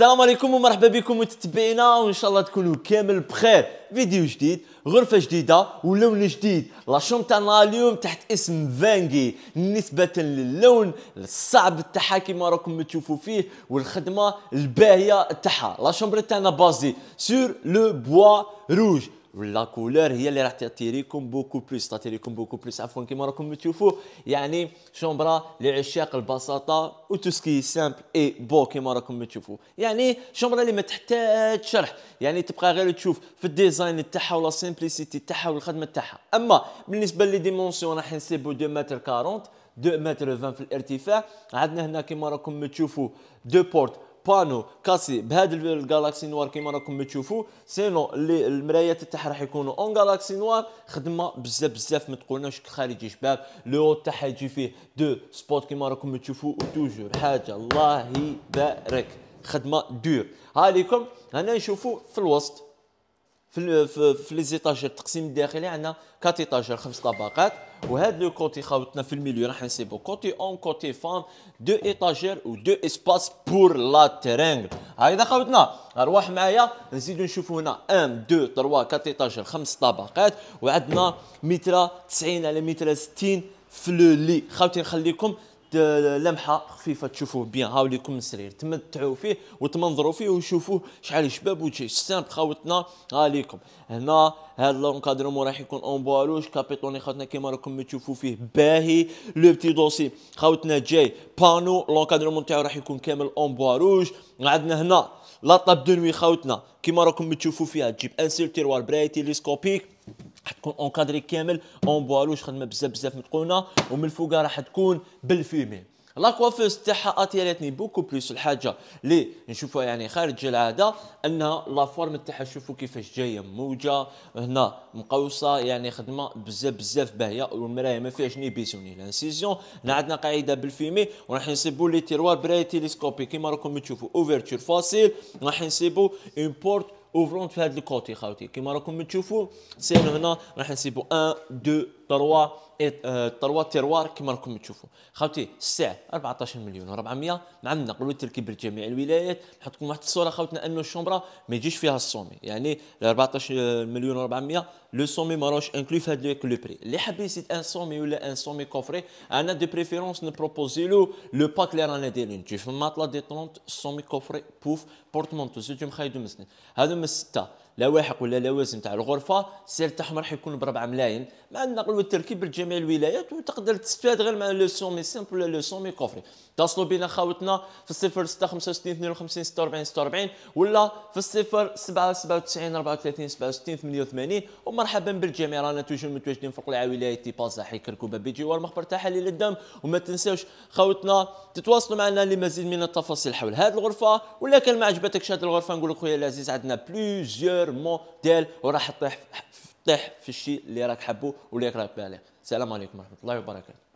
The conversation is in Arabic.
السلام عليكم ومرحبا بكم متتبعينا وان شاء الله تكونوا كامل بخير فيديو جديد غرفه جديده ولون جديد لاشون تاعنا اليوم تحت اسم فانغي نسبه للون الصعب تاعها كيما راكم تشوفوا فيه والخدمه الباهيه تاعها لاشومبر تاعنا بازي سور لو بوا روج ولا كولور هي اللي راح تعطي لكم بوكو بلوس تعطي لكم بوكو بلوس عفوا كيما راكم تشوفوا يعني شومبرا لعشاق البساطه وتوسكي سامبل اي بو كيما راكم تشوفوا يعني شومبرا اللي ما تحتاج شرح يعني تبقى غير تشوف في الديزاين تاعها ولا سيمبليسيتي تاعها والخدمه تاعها اما بالنسبه لي ديمونسيون راح نسيبو 2 متر 40 2 متر 20 في الارتفاع عندنا هنا كيما راكم تشوفوا دو بورت بانو كاسي بهذا الجالاكسي نوار كيما راكم تشوفوا سينو اللي المرايات تاعها راح يكونوا اون جالاكسي نوار خدمه بزاف بزاف ما تقولناش خارجي شباب لو تاعها يجي فيه دو سبوت كيما راكم تشوفوا وتوجور حاجه الله يبارك خدمه دور ها ليكم هنا نشوفوا في الوسط في في لي زيتاجير التقسيم الداخلي عندنا كات ايتاجير خمس طبقات وهاد لو كوتي خاوتنا في الميليو راح نسيبو كوتي اون كوتي فام دو ايتاجير و دو اسباس بور لا ترينغل هكذا خاوتنا ارواح معايا نزيدو نشوفو هنا 1 2 3 4 ايتاجير خمس طبقات وعندنا متر 90 على متر 60 في لو لي خاوتي نخليكم لمحه خفيفه تشوفوه بيان هاو ليكم السرير تمتعوا فيه وتمنظروا فيه وشوفوه شحال شباب وجهي سام خاوتنا ها ليكم هنا هذا لونكادرمون راح يكون اون بوالوش كابيتوني خاوتنا كيما راكم تشوفوا فيه باهي لو بتي دوسي خاوتنا جاي بانو لونكادرمون تاعو راح يكون كامل اون بوالوش عندنا هنا لا طاب دو نوي خاوتنا كيما راكم تشوفوا فيها تجيب سيل تيروار براي تيليسكوبيك راح تكون اونكادري كامل اون بوالوش خدمه بزاف بزاف متقونه ومن الفوق راح تكون بالفيمي لا كوافوز تاعها اتيرتني بوكو بلوس الحاجه اللي نشوفها يعني خارج العاده انها لا فورم تاعها شوفوا كيفاش جايه موجه هنا مقوسه يعني خدمه بزاف بزاف باهيه والمرايه ما فيهاش ني بيسوني لانسيزيون هنا عندنا قاعده بالفيمي وراح نسيبوا لي تيروار براي تيليسكوبي كيما راكم تشوفوا اوفرتور فاسيل راح نسيبوا اون بورت اوفرونت في هذا الكوتي خاوتي كيما راكم تشوفوا سينو هنا راح نسيبو 1 2 تروا إيه، آه، تروا تيروار كما راكم تشوفوا خاوتي السعر 14 مليون و400 معمق الوتر تركيب لجميع الولايات نحط لكم واحد الصوره خاوتنا انه الشومبرا ما يجيش فيها السومي يعني 14 آه، مليون و400 لو سومي ما راهوش انكلو في هذا لو بري اللي حاب يزيد ان سومي ولا ان سومي كوفري انا دو بريفيرونس نبروبوزي له لو باك اللي رانا دايرين تجي في الماطله دي 30 سومي كوفري بوف بورتمونتو زوج مخايدو مسنين هذو من سته لواحق ولا لوازم تاع الغرفه السعر تاعهم راح يكون ب 4 ملايين مع النقل هو التركيب لجميع الولايات وتقدر تستفاد غير مع لو سون مي سامبل ولا لو سون مي كوفري تصلوا بنا خاوتنا في 0 6 65 52 46 46 ولا في 0 7 97 34 67 88 ومرحبا بالجميع رانا توجور متواجدين في قلعه ولايه تيبازا حي كركوبه بجوار مخبر تحاليل الدم وما تنساوش خاوتنا تتواصلوا معنا لمزيد من التفاصيل حول هذه الغرفه ولا كان ما عجبتكش هذه الغرفه نقول لك خويا العزيز عندنا بليزيور موديل وراح تطيح طيح في الشيء اللي راك حبه واللي راك بالغ السلام عليكم ورحمه الله وبركاته